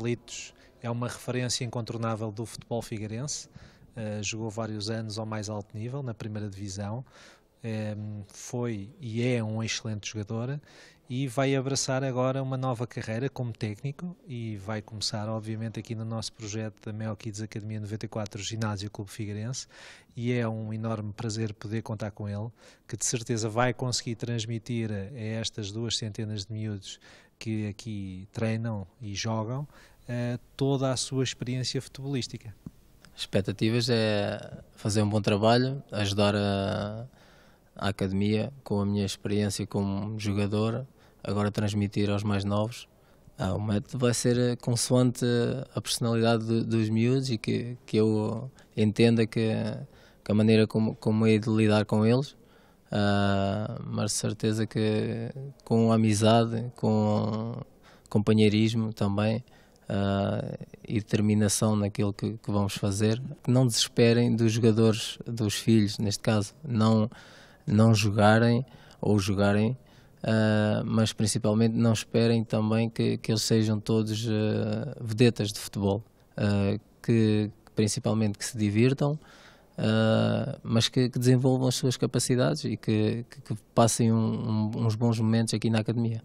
Carlitos é uma referência incontornável do futebol figueirense. Uh, jogou vários anos ao mais alto nível, na primeira divisão. Um, ehm, foi e é um excelente jogador e vai abraçar agora uma nova carreira como técnico e vai começar, obviamente, aqui no nosso projeto da Mel Kids Academia 94 Ginásio Clube Figueirense e é um enorme prazer poder contar com ele, que de certeza vai conseguir transmitir a estas duas centenas de miúdos que aqui treinam e jogam eh, toda a sua experiência futebolística. Expectativas é fazer um bom trabalho, ajudar a, a academia com a minha experiência como jogador, agora transmitir aos mais novos. Ah, o método vai ser consoante a personalidade dos miúdos e que, que eu entenda que, que a maneira como, como é de lidar com eles. Uh, mas certeza que com amizade, com companheirismo também, uh, e determinação naquilo que, que, vamos fazer. Não desesperem dos jogadores, dos filhos, neste caso, não, não jogarem ou jogarem, uh, mas principalmente não esperem também que, que eles sejam todos uh, vedetas de futebol, ah, que principalmente que se divirtam. Uh, mas que, que, desenvolvam as suas capacidades e que, que, que passem um, um, uns bons momentos aqui na academia.